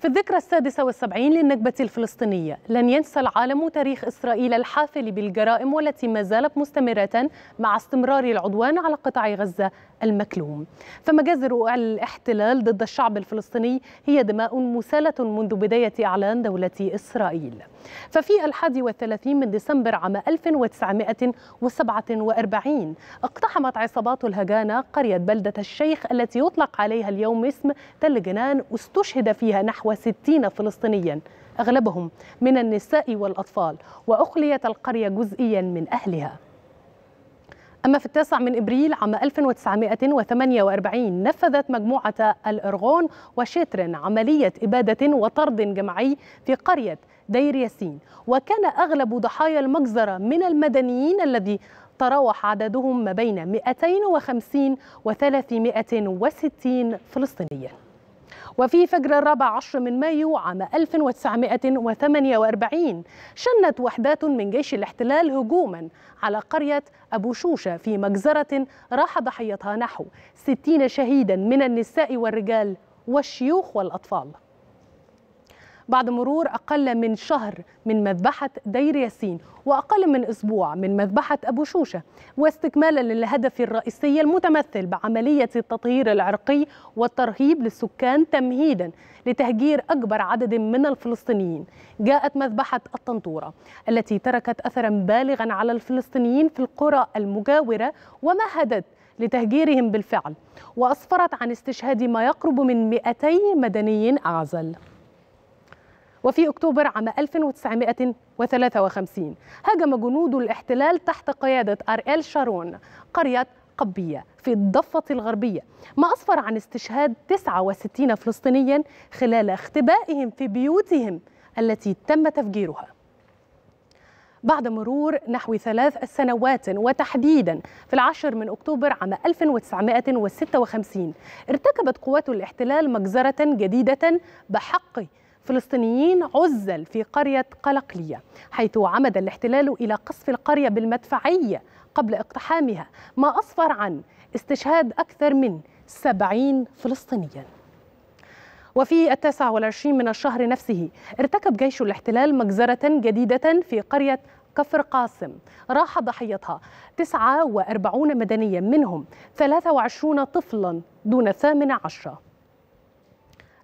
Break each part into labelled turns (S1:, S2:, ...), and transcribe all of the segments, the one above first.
S1: في الذكرى السادسة والسبعين للنكبة الفلسطينية لن ينسى العالم تاريخ إسرائيل الحافل بالجرائم والتي ما زالت مستمرة مع استمرار العدوان على قطاع غزة المكلوم فمجازر الاحتلال ضد الشعب الفلسطيني هي دماء مسالة منذ بداية إعلان دولة إسرائيل ففي الحادي والثلاثين من ديسمبر عام 1947 اقتحمت عصابات الهجانة قرية بلدة الشيخ التي يطلق عليها اليوم اسم تل جنان استشهد فيها نحو وستين فلسطينيا أغلبهم من النساء والأطفال وأخليت القرية جزئيا من أهلها أما في التاسع من إبريل عام 1948 نفذت مجموعة الإرغون وشيترن عملية إبادة وطرد جماعي في قرية دير ياسين وكان أغلب ضحايا المجزرة من المدنيين الذي تراوح عددهم ما بين 250 و 360 فلسطينياً وفي فجر الرابع عشر من مايو عام 1948 شنت وحدات من جيش الاحتلال هجوما على قرية أبو شوشة في مجزرة راح ضحيتها نحو 60 شهيدا من النساء والرجال والشيوخ والأطفال بعد مرور أقل من شهر من مذبحة دير ياسين وأقل من أسبوع من مذبحة أبو شوشة واستكمالا للهدف الرئيسي المتمثل بعملية التطهير العرقي والترهيب للسكان تمهيدا لتهجير أكبر عدد من الفلسطينيين جاءت مذبحة الطنطورة التي تركت أثرا بالغا على الفلسطينيين في القرى المجاورة ومهدت لتهجيرهم بالفعل وأسفرت عن استشهاد ما يقرب من 200 مدني أعزل وفي أكتوبر عام 1953 هاجم جنود الاحتلال تحت قيادة أرئيل شارون قرية قبية في الضفة الغربية ما أسفر عن استشهاد 69 فلسطينيا خلال اختبائهم في بيوتهم التي تم تفجيرها بعد مرور نحو ثلاث سنوات وتحديدا في العاشر من أكتوبر عام 1956 ارتكبت قوات الاحتلال مجزرة جديدة بحق فلسطينيين عزل في قرية قلقلية حيث عمد الاحتلال إلى قصف القرية بالمدفعية قبل اقتحامها ما أسفر عن استشهاد أكثر من 70 فلسطينياً وفي التاسع والعشرين من الشهر نفسه ارتكب جيش الاحتلال مجزرة جديدة في قرية كفر قاسم راح ضحيتها 49 مدنيا منهم 23 طفلا دون الثامن عشره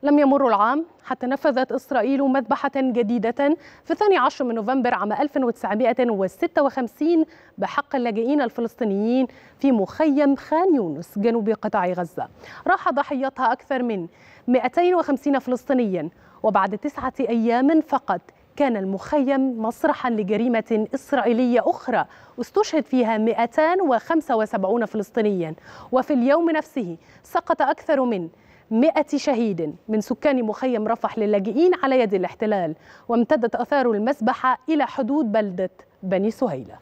S1: لم يمر العام حتى نفذت إسرائيل مذبحة جديدة في 12 من نوفمبر عام 1956 بحق اللاجئين الفلسطينيين في مخيم خان يونس جنوب قطاع غزة راح ضحيتها أكثر من 250 فلسطينيا وبعد تسعة أيام فقط كان المخيم مسرحا لجريمة إسرائيلية أخرى استشهد فيها 275 فلسطينيا وفي اليوم نفسه سقط أكثر من 100 شهيد من سكان مخيم رفح للاجئين على يد الاحتلال وامتدت آثار المسبحة إلى حدود بلدة بني سهيله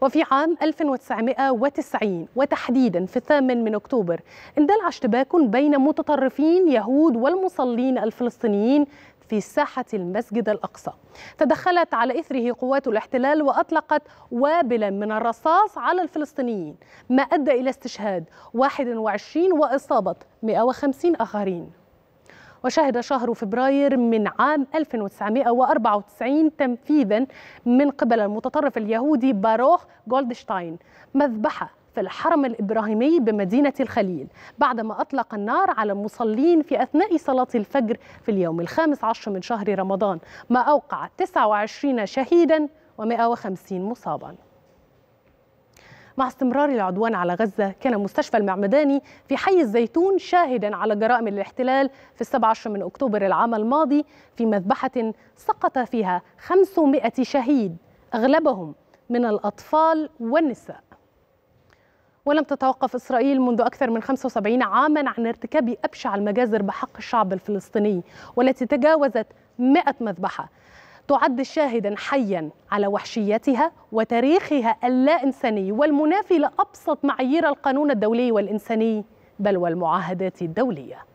S1: وفي عام 1990 وتحديدا في الثامن من أكتوبر اندلع اشتباك بين متطرفين يهود والمصلين الفلسطينيين في ساحة المسجد الأقصى تدخلت على إثره قوات الاحتلال وأطلقت وابلا من الرصاص على الفلسطينيين ما أدى إلى استشهاد 21 وإصابة 150 آخرين وشهد شهر فبراير من عام 1994 تنفيذا من قبل المتطرف اليهودي باروخ جولدشتاين مذبحه في الحرم الإبراهيمي بمدينة الخليل بعدما أطلق النار على المصلين في أثناء صلاة الفجر في اليوم الخامس عشر من شهر رمضان ما أوقع 29 شهيدا و150 مصابا مع استمرار العدوان على غزة كان مستشفى المعمداني في حي الزيتون شاهدا على جرائم الاحتلال في 17 من أكتوبر العام الماضي في مذبحة سقط فيها 500 شهيد أغلبهم من الأطفال والنساء ولم تتوقف إسرائيل منذ أكثر من 75 عاما عن ارتكاب أبشع المجازر بحق الشعب الفلسطيني والتي تجاوزت 100 مذبحة تعد شاهدا حيا على وحشيتها وتاريخها اللا إنساني والمنافي لأبسط معايير القانون الدولي والإنساني بل والمعاهدات الدوليه